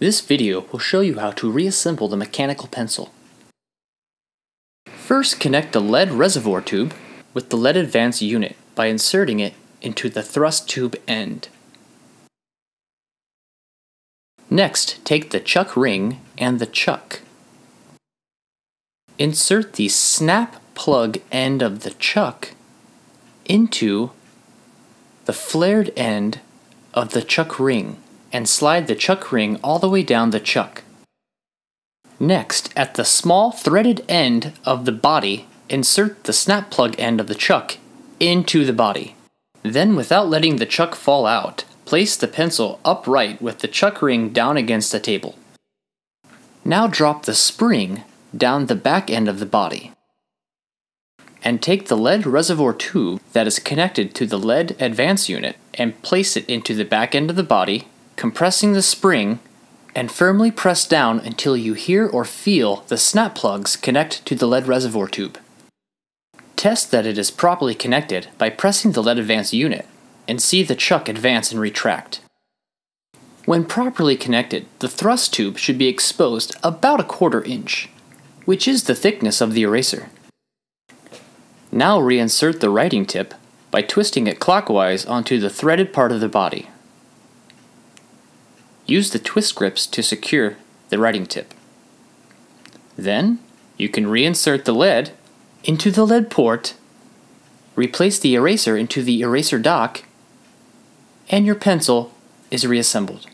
This video will show you how to reassemble the mechanical pencil. First connect the lead reservoir tube with the lead advance unit by inserting it into the thrust tube end. Next, take the chuck ring and the chuck. Insert the snap plug end of the chuck into the flared end of the chuck ring and slide the chuck ring all the way down the chuck. Next, at the small threaded end of the body, insert the snap plug end of the chuck into the body. Then, without letting the chuck fall out, place the pencil upright with the chuck ring down against the table. Now drop the spring down the back end of the body. And take the lead reservoir tube that is connected to the lead advance unit and place it into the back end of the body compressing the spring, and firmly press down until you hear or feel the snap plugs connect to the lead reservoir tube. Test that it is properly connected by pressing the lead advance unit and see the chuck advance and retract. When properly connected, the thrust tube should be exposed about a quarter inch, which is the thickness of the eraser. Now reinsert the writing tip by twisting it clockwise onto the threaded part of the body. Use the twist grips to secure the writing tip. Then, you can reinsert the lead into the lead port, replace the eraser into the eraser dock, and your pencil is reassembled.